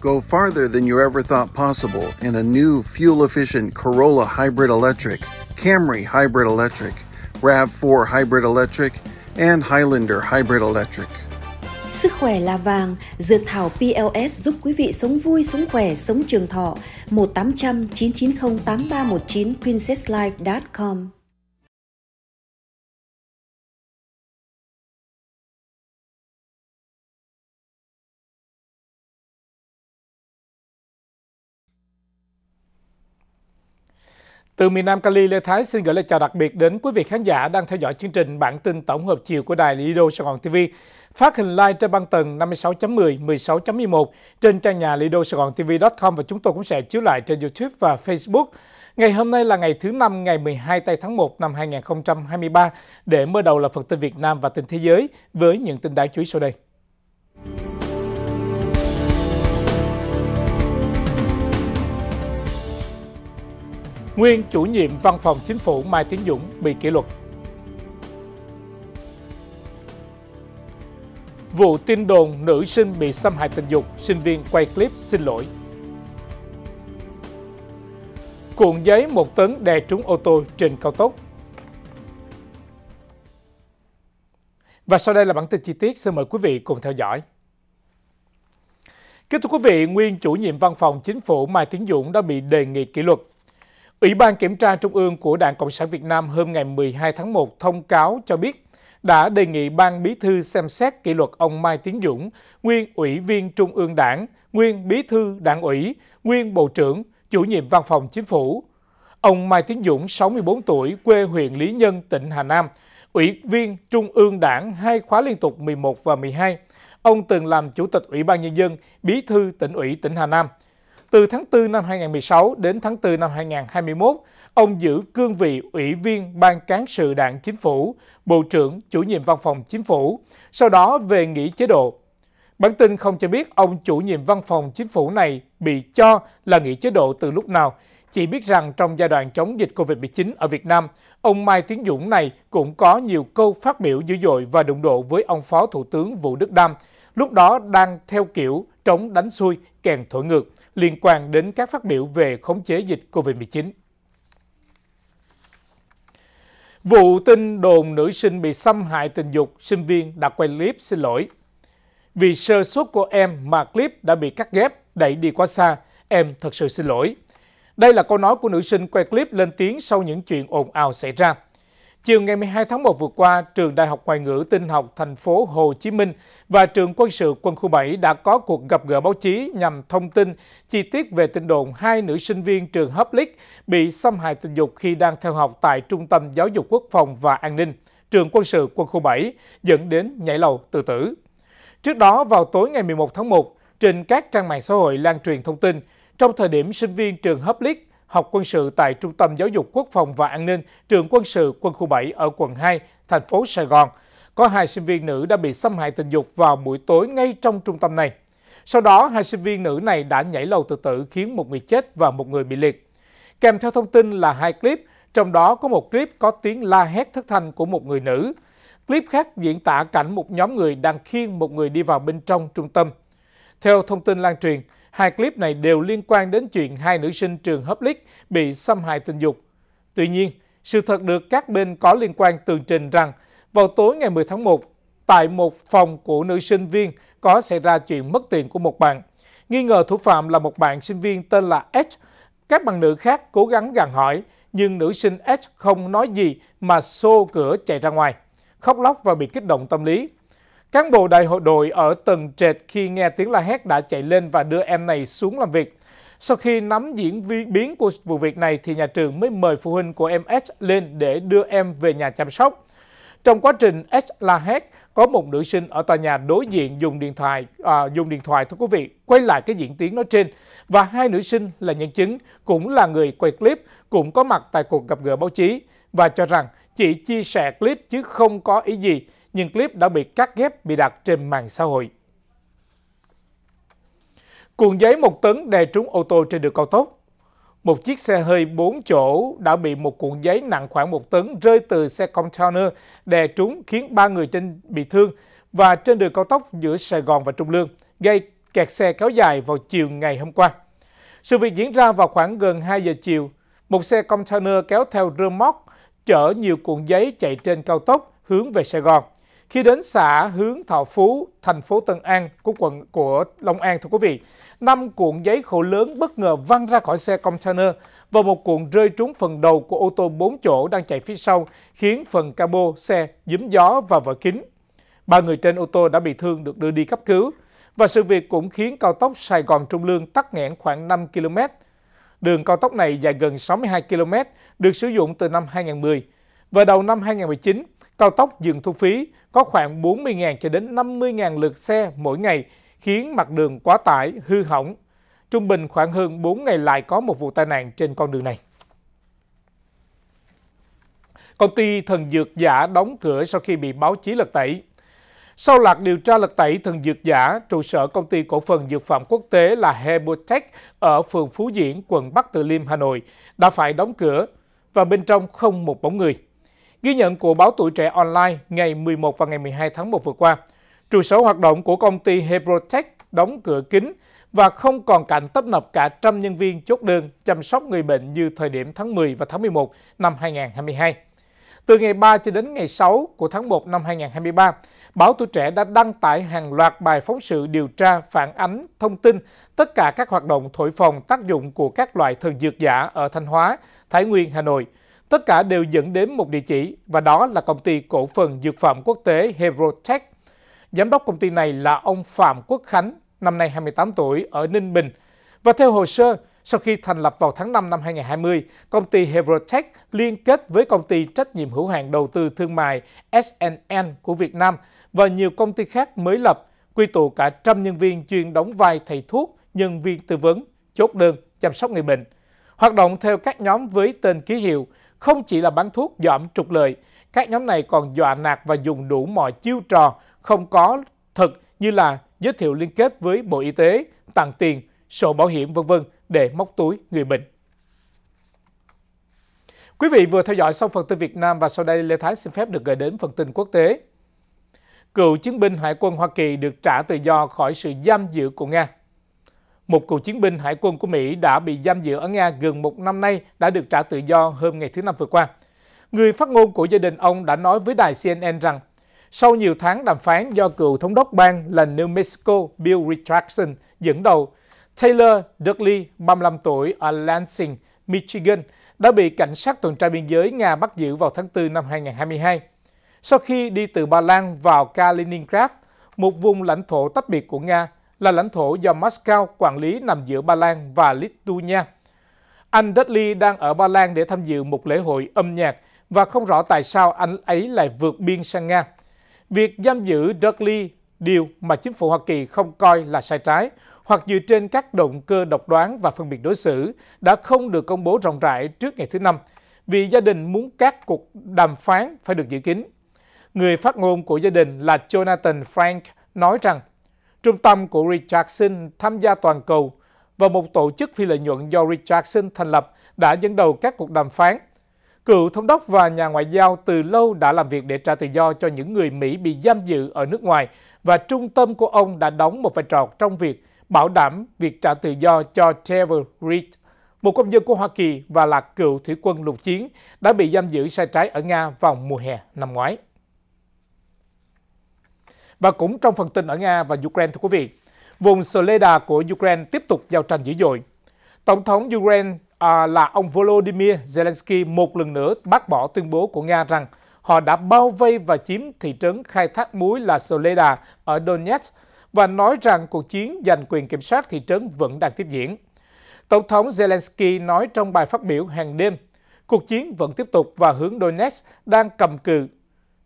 Go farther than you ever thought possible in a new fuel efficient Corolla Hybrid Electric, Camry Hybrid Electric, RAV4 Hybrid Electric, and Highlander Hybrid Electric. Sức khỏe là vàng, dược thảo PLS giúp quý vị sống vui, sống khỏe, sống trường thọ. 1 800 990 8319 princesslife.com Từ miền Nam Cali, Lê Thái xin gửi lời chào đặc biệt đến quý vị khán giả đang theo dõi chương trình bản tin tổng hợp chiều của đài Lido Sài Gòn TV. Phát hình live trên băng tần 56.10, 16.11 trên trang nhà lido sài gòn tv.com và chúng tôi cũng sẽ chiếu lại trên YouTube và Facebook. Ngày hôm nay là ngày thứ năm ngày 12 tây tháng 1 năm 2023 để mở đầu là phần tin Việt Nam và tin thế giới với những tin đáng chú ý sau đây. nguyên chủ nhiệm văn phòng chính phủ Mai Tiến Dũng bị kỷ luật. Vụ tin đồn nữ sinh bị xâm hại tình dục, sinh viên quay clip xin lỗi. Cuộn giấy một tấn đè trúng ô tô trên cao tốc. Và sau đây là bản tin chi tiết, xin mời quý vị cùng theo dõi. Kính thưa quý vị, nguyên chủ nhiệm văn phòng chính phủ Mai Tiến Dũng đã bị đề nghị kỷ luật Ủy ban Kiểm tra Trung ương của Đảng Cộng sản Việt Nam hôm ngày 12 tháng 1 thông cáo cho biết đã đề nghị Ban Bí thư xem xét kỷ luật ông Mai Tiến Dũng, nguyên Ủy viên Trung ương Đảng, nguyên Bí thư Đảng ủy, nguyên Bộ trưởng, chủ nhiệm Văn phòng Chính phủ. Ông Mai Tiến Dũng, 64 tuổi, quê huyện Lý Nhân, tỉnh Hà Nam, Ủy viên Trung ương Đảng hai khóa liên tục 11 và 12. Ông từng làm Chủ tịch Ủy ban Nhân dân, Bí thư tỉnh ủy tỉnh Hà Nam – từ tháng 4 năm 2016 đến tháng 4 năm 2021, ông giữ cương vị Ủy viên Ban Cán sự Đảng Chính phủ, Bộ trưởng Chủ nhiệm Văn phòng Chính phủ, sau đó về nghỉ chế độ. Bản tin không cho biết ông chủ nhiệm văn phòng chính phủ này bị cho là nghỉ chế độ từ lúc nào, chỉ biết rằng trong giai đoạn chống dịch COVID-19 ở Việt Nam, ông Mai Tiến Dũng này cũng có nhiều câu phát biểu dữ dội và đụng độ với ông Phó Thủ tướng Vũ Đức Đam, lúc đó đang theo kiểu trống đánh xuôi kèn thổi ngược liên quan đến các phát biểu về khống chế dịch COVID-19. Vụ tin đồn nữ sinh bị xâm hại tình dục, sinh viên đã quay clip xin lỗi. Vì sơ suất của em mà clip đã bị cắt ghép, đẩy đi quá xa, em thật sự xin lỗi. Đây là câu nói của nữ sinh quay clip lên tiếng sau những chuyện ồn ào xảy ra. Chiều ngày 12 tháng 1 vừa qua, Trường Đại học Ngoại ngữ Tinh học thành phố Hồ Chí Minh và Trường Quân sự Quân khu 7 đã có cuộc gặp gỡ báo chí nhằm thông tin chi tiết về tin đồn hai nữ sinh viên trường Hoplic bị xâm hại tình dục khi đang theo học tại Trung tâm Giáo dục Quốc phòng và An ninh, Trường Quân sự Quân khu 7, dẫn đến nhảy lầu tự tử. Trước đó, vào tối ngày 11 tháng 1, trên các trang mạng xã hội lan truyền thông tin, trong thời điểm sinh viên trường Hoplic học quân sự tại Trung tâm Giáo dục Quốc phòng và An ninh, trường quân sự quân khu 7 ở quận 2, thành phố Sài Gòn. Có hai sinh viên nữ đã bị xâm hại tình dục vào buổi tối ngay trong trung tâm này. Sau đó, hai sinh viên nữ này đã nhảy lầu tự tử khiến một người chết và một người bị liệt. Kèm theo thông tin là hai clip, trong đó có một clip có tiếng la hét thất thanh của một người nữ. Clip khác diễn tả cảnh một nhóm người đang khiêng một người đi vào bên trong trung tâm. Theo thông tin lan truyền, Hai clip này đều liên quan đến chuyện hai nữ sinh trường Public bị xâm hại tình dục. Tuy nhiên, sự thật được các bên có liên quan tường trình rằng vào tối ngày 10 tháng 1, tại một phòng của nữ sinh viên có xảy ra chuyện mất tiền của một bạn. Nghi ngờ thủ phạm là một bạn sinh viên tên là H. Các bạn nữ khác cố gắng gàn hỏi, nhưng nữ sinh H không nói gì mà xô cửa chạy ra ngoài, khóc lóc và bị kích động tâm lý. Cán bộ đại hội đội ở tầng trệt khi nghe tiếng la hét đã chạy lên và đưa em này xuống làm việc. Sau khi nắm diễn viên biến của vụ việc này thì nhà trường mới mời phụ huynh của em S lên để đưa em về nhà chăm sóc. Trong quá trình S la hét, có một nữ sinh ở tòa nhà đối diện dùng điện thoại à, dùng điện thoại thưa quý vị quay lại cái diễn tiến nói trên và hai nữ sinh là nhân chứng cũng là người quay clip cũng có mặt tại cuộc gặp gỡ báo chí và cho rằng chỉ chia sẻ clip chứ không có ý gì nhưng clip đã bị cắt ghép bị đặt trên mạng xã hội. Cuộn giấy một tấn đè trúng ô tô trên đường cao tốc. Một chiếc xe hơi 4 chỗ đã bị một cuộn giấy nặng khoảng 1 tấn rơi từ xe container đè trúng khiến 3 người trên bị thương và trên đường cao tốc giữa Sài Gòn và Trung Lương gây kẹt xe kéo dài vào chiều ngày hôm qua. Sự việc diễn ra vào khoảng gần 2 giờ chiều. Một xe container kéo theo rơ móc chở nhiều cuộn giấy chạy trên cao tốc hướng về Sài Gòn. Khi đến xã Hướng Thọ Phú, thành phố Tân An của quận của Long An thưa quý vị, năm cuộn giấy khổ lớn bất ngờ văng ra khỏi xe container và một cuộn rơi trúng phần đầu của ô tô 4 chỗ đang chạy phía sau, khiến phần cabo xe dính gió và vỡ kính. Ba người trên ô tô đã bị thương được đưa đi cấp cứu và sự việc cũng khiến cao tốc Sài Gòn Trung Lương tắc nghẽn khoảng 5 km. Đường cao tốc này dài gần 62 km, được sử dụng từ năm 2010. Và đầu năm 2019, Cao tốc dừng thu phí có khoảng 40.000 cho đến 50.000 lượt xe mỗi ngày, khiến mặt đường quá tải, hư hỏng. Trung bình khoảng hơn 4 ngày lại có một vụ tai nạn trên con đường này. Công ty thần dược giả đóng cửa sau khi bị báo chí lật tẩy. Sau loạt điều tra lật tẩy thần dược giả, trụ sở công ty cổ phần dược phẩm quốc tế là Hebotech ở phường Phú Diễn, quận Bắc Từ Liêm, Hà Nội đã phải đóng cửa và bên trong không một bóng người. Ghi nhận của báo Tuổi Trẻ Online ngày 11 và ngày 12 tháng 1 vừa qua, trụ sở hoạt động của công ty Hebrotech đóng cửa kín và không còn cảnh tấp nập cả trăm nhân viên chốt đơn chăm sóc người bệnh như thời điểm tháng 10 và tháng 11 năm 2022. Từ ngày 3 cho đến ngày 6 của tháng 1 năm 2023, Báo Tuổi Trẻ đã đăng tải hàng loạt bài phóng sự điều tra, phản ánh, thông tin tất cả các hoạt động thổi phòng tác dụng của các loại thần dược giả ở Thanh Hóa, Thái Nguyên, Hà Nội – Tất cả đều dẫn đến một địa chỉ và đó là công ty cổ phần dược phẩm quốc tế Hebrotech. Giám đốc công ty này là ông Phạm Quốc Khánh, năm nay 28 tuổi, ở Ninh Bình. Và theo hồ sơ, sau khi thành lập vào tháng 5 năm 2020, công ty Hebrotech liên kết với công ty trách nhiệm hữu hạn đầu tư thương mại SNN của Việt Nam và nhiều công ty khác mới lập, quy tụ cả trăm nhân viên chuyên đóng vai thầy thuốc, nhân viên tư vấn, chốt đơn, chăm sóc người bệnh. Hoạt động theo các nhóm với tên ký hiệu không chỉ là bán thuốc dọa trục lợi, các nhóm này còn dọa nạt và dùng đủ mọi chiêu trò không có thật như là giới thiệu liên kết với Bộ Y tế, tặng tiền, sổ bảo hiểm vân vân để móc túi người bệnh. Quý vị vừa theo dõi xong phần tin Việt Nam và sau đây Lê Thái xin phép được gửi đến phần tin quốc tế. Cựu chiến binh Hải quân Hoa Kỳ được trả tự do khỏi sự giam giữ của Nga. Một cựu chiến binh hải quân của Mỹ đã bị giam giữ ở Nga gần một năm nay đã được trả tự do hôm ngày thứ Năm vừa qua. Người phát ngôn của gia đình ông đã nói với đài CNN rằng sau nhiều tháng đàm phán do cựu thống đốc bang là New Mexico Bill Richardson dẫn đầu, Taylor Dudley, 35 tuổi, ở Lansing, Michigan, đã bị cảnh sát tuần tra biên giới Nga bắt giữ vào tháng 4 năm 2022. Sau khi đi từ Ba Lan vào Kaliningrad, một vùng lãnh thổ tách biệt của Nga, là lãnh thổ do Moscow quản lý nằm giữa Ba Lan và Lithuania. Anh Dudley đang ở Ba Lan để tham dự một lễ hội âm nhạc và không rõ tại sao anh ấy lại vượt biên sang Nga. Việc giam giữ Dudley điều mà chính phủ Hoa Kỳ không coi là sai trái hoặc dựa trên các động cơ độc đoán và phân biệt đối xử đã không được công bố rộng rãi trước ngày thứ Năm vì gia đình muốn các cuộc đàm phán phải được giữ kín. Người phát ngôn của gia đình là Jonathan Frank nói rằng Trung tâm của Richardson tham gia toàn cầu và một tổ chức phi lợi nhuận do Richardson thành lập đã dẫn đầu các cuộc đàm phán. Cựu thống đốc và nhà ngoại giao từ lâu đã làm việc để trả tự do cho những người Mỹ bị giam giữ ở nước ngoài và trung tâm của ông đã đóng một vai trò trong việc bảo đảm việc trả tự do cho Trevor Reed, một công dân của Hoa Kỳ và là cựu thủy quân lục chiến đã bị giam giữ sai trái ở Nga vào mùa hè năm ngoái. Và cũng trong phần tin ở Nga và Ukraine thưa quý vị, vùng soleda của Ukraine tiếp tục giao tranh dữ dội. Tổng thống Ukraine à, là ông Volodymyr Zelensky một lần nữa bác bỏ tuyên bố của Nga rằng họ đã bao vây và chiếm thị trấn khai thác muối là Soleda ở Donetsk và nói rằng cuộc chiến giành quyền kiểm soát thị trấn vẫn đang tiếp diễn. Tổng thống Zelensky nói trong bài phát biểu hàng đêm, cuộc chiến vẫn tiếp tục và hướng Donetsk đang cầm cự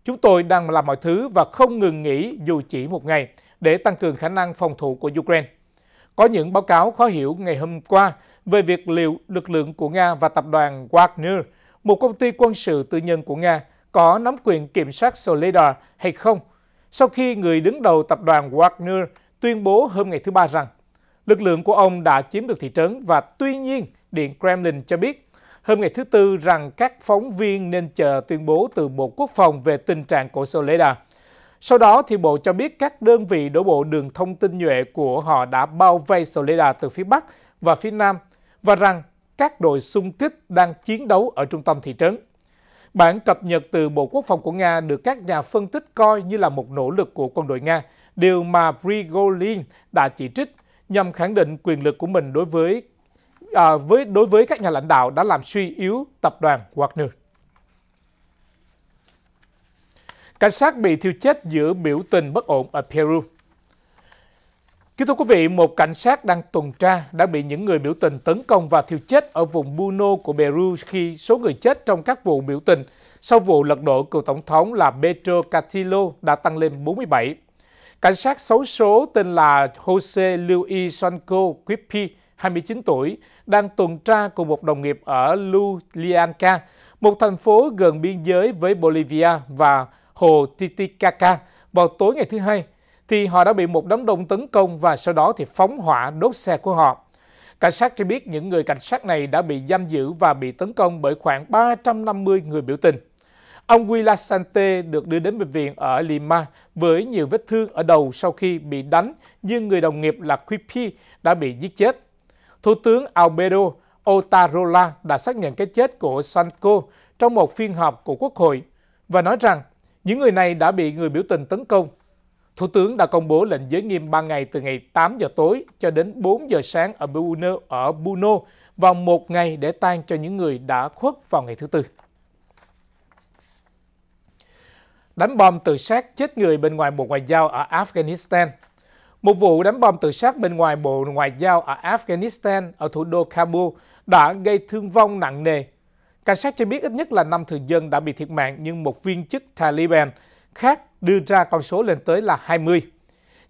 Chúng tôi đang làm mọi thứ và không ngừng nghỉ dù chỉ một ngày để tăng cường khả năng phòng thủ của Ukraine. Có những báo cáo khó hiểu ngày hôm qua về việc liệu lực lượng của Nga và tập đoàn Wagner, một công ty quân sự tư nhân của Nga, có nắm quyền kiểm soát Soledar hay không, sau khi người đứng đầu tập đoàn Wagner tuyên bố hôm ngày thứ Ba rằng lực lượng của ông đã chiếm được thị trấn và tuy nhiên Điện Kremlin cho biết hôm ngày thứ Tư rằng các phóng viên nên chờ tuyên bố từ Bộ Quốc phòng về tình trạng của Soleida. Sau đó thì Bộ cho biết các đơn vị đổ bộ đường thông tin nhuệ của họ đã bao vây Soleida từ phía Bắc và phía Nam và rằng các đội xung kích đang chiến đấu ở trung tâm thị trấn. Bản cập nhật từ Bộ Quốc phòng của Nga được các nhà phân tích coi như là một nỗ lực của quân đội Nga, điều mà Prigozhin đã chỉ trích nhằm khẳng định quyền lực của mình đối với à, với đối với các nhà lãnh đạo đã làm suy yếu tập đoàn Wagner. Cảnh sát bị thiêu chết giữa biểu tình bất ổn ở Peru. Kính thưa quý vị, một cảnh sát đang tuần tra đã bị những người biểu tình tấn công và thiêu chết ở vùng Buno của Peru khi số người chết trong các vụ biểu tình sau vụ lật đổ cựu tổng thống là Pedro Castillo đã tăng lên 47. Cảnh sát xấu số tên là Jose Luis Sanco Quippi 29 tuổi, đang tuần tra cùng một đồng nghiệp ở Lulianca, một thành phố gần biên giới với Bolivia và hồ Titicaca vào tối ngày thứ Hai, thì họ đã bị một đám đông tấn công và sau đó thì phóng hỏa đốt xe của họ. Cảnh sát cho biết những người cảnh sát này đã bị giam giữ và bị tấn công bởi khoảng 350 người biểu tình. Ông Willa Sante được đưa đến bệnh viện ở Lima với nhiều vết thương ở đầu sau khi bị đánh, nhưng người đồng nghiệp là Quipi đã bị giết chết. Thủ tướng Alberto Otarola đã xác nhận cái chết của Sanko trong một phiên họp của Quốc hội và nói rằng những người này đã bị người biểu tình tấn công. Thủ tướng đã công bố lệnh giới nghiêm 3 ngày từ ngày 8 giờ tối cho đến 4 giờ sáng ở Bruno, ở Bruno vào một ngày để tang cho những người đã khuất vào ngày thứ Tư. Đánh bom tự sát chết người bên ngoài Bộ Ngoại giao ở Afghanistan một vụ đánh bom tự sát bên ngoài Bộ Ngoại giao ở Afghanistan ở thủ đô Kabul đã gây thương vong nặng nề. Cảnh sát cho biết ít nhất là 5 thường dân đã bị thiệt mạng nhưng một viên chức Taliban khác đưa ra con số lên tới là 20.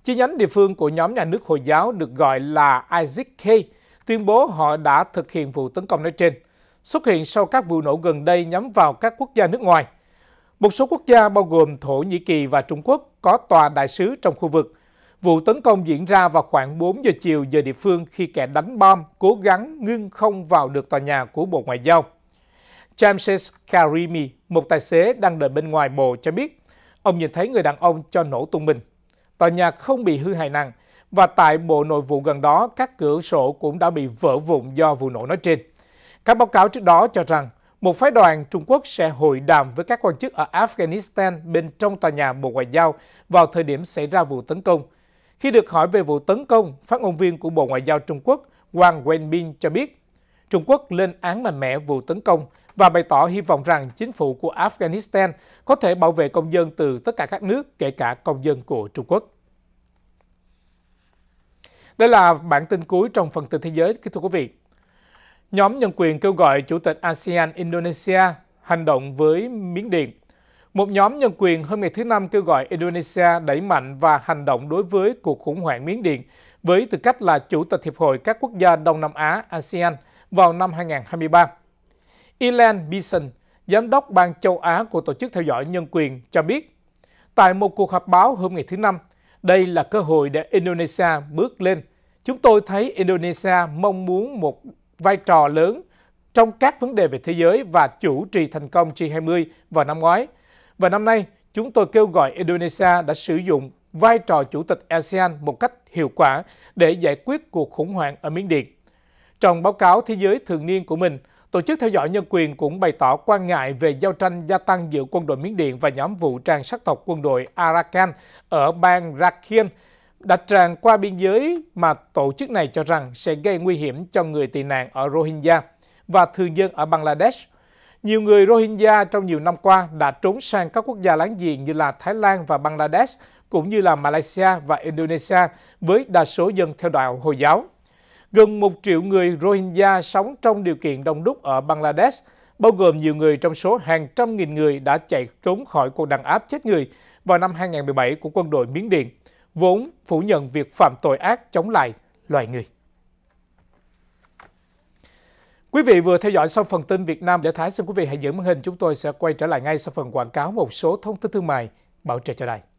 Chi nhánh địa phương của nhóm nhà nước Hồi giáo được gọi là ISK tuyên bố họ đã thực hiện vụ tấn công nói trên, xuất hiện sau các vụ nổ gần đây nhắm vào các quốc gia nước ngoài. Một số quốc gia bao gồm Thổ Nhĩ Kỳ và Trung Quốc có tòa đại sứ trong khu vực – Vụ tấn công diễn ra vào khoảng 4 giờ chiều giờ địa phương khi kẻ đánh bom cố gắng ngưng không vào được tòa nhà của Bộ Ngoại giao. James Karimi, một tài xế đang đợi bên ngoài bộ cho biết, ông nhìn thấy người đàn ông cho nổ tung mình. Tòa nhà không bị hư hại nặng và tại bộ nội vụ gần đó các cửa sổ cũng đã bị vỡ vụn do vụ nổ nói trên. Các báo cáo trước đó cho rằng một phái đoàn Trung Quốc sẽ hội đàm với các quan chức ở Afghanistan bên trong tòa nhà Bộ Ngoại giao vào thời điểm xảy ra vụ tấn công – khi được hỏi về vụ tấn công, phát ngôn viên của Bộ Ngoại giao Trung Quốc Wang Wenbin cho biết, Trung Quốc lên án mạnh mẽ vụ tấn công và bày tỏ hy vọng rằng chính phủ của Afghanistan có thể bảo vệ công dân từ tất cả các nước, kể cả công dân của Trung Quốc. Đây là bản tin cuối trong phần tin thế giới, kính thưa quý vị. Nhóm nhân quyền kêu gọi Chủ tịch ASEAN Indonesia hành động với Miến Điện một nhóm nhân quyền hôm ngày thứ Năm kêu gọi Indonesia đẩy mạnh và hành động đối với cuộc khủng hoảng Miến Điện với tư cách là Chủ tịch Hiệp hội các quốc gia Đông Nam Á ASEAN vào năm 2023. Ilan Bison, Giám đốc Ban Châu Á của Tổ chức Theo dõi Nhân quyền, cho biết tại một cuộc họp báo hôm ngày thứ Năm, đây là cơ hội để Indonesia bước lên. Chúng tôi thấy Indonesia mong muốn một vai trò lớn trong các vấn đề về thế giới và chủ trì thành công G20 vào năm ngoái – và năm nay, chúng tôi kêu gọi Indonesia đã sử dụng vai trò chủ tịch ASEAN một cách hiệu quả để giải quyết cuộc khủng hoảng ở Miến Điện. Trong báo cáo thế giới thường niên của mình, Tổ chức theo dõi nhân quyền cũng bày tỏ quan ngại về giao tranh gia tăng giữa quân đội Miến Điện và nhóm vũ trang sắc tộc quân đội Arakan ở bang Rakhine đã tràn qua biên giới mà tổ chức này cho rằng sẽ gây nguy hiểm cho người tị nạn ở Rohingya và thường dân ở Bangladesh nhiều người Rohingya trong nhiều năm qua đã trốn sang các quốc gia láng giềng như là Thái Lan và Bangladesh, cũng như là Malaysia và Indonesia với đa số dân theo đạo Hồi giáo. Gần một triệu người Rohingya sống trong điều kiện đông đúc ở Bangladesh, bao gồm nhiều người trong số hàng trăm nghìn người đã chạy trốn khỏi cuộc đàn áp chết người vào năm 2017 của quân đội Miến Điện, vốn phủ nhận việc phạm tội ác chống lại loài người. Quý vị vừa theo dõi xong phần tin Việt Nam để Thái. Xin quý vị hãy giữ màn hình. Chúng tôi sẽ quay trở lại ngay sau phần quảng cáo một số thông tin thương mại bảo trợ cho đài.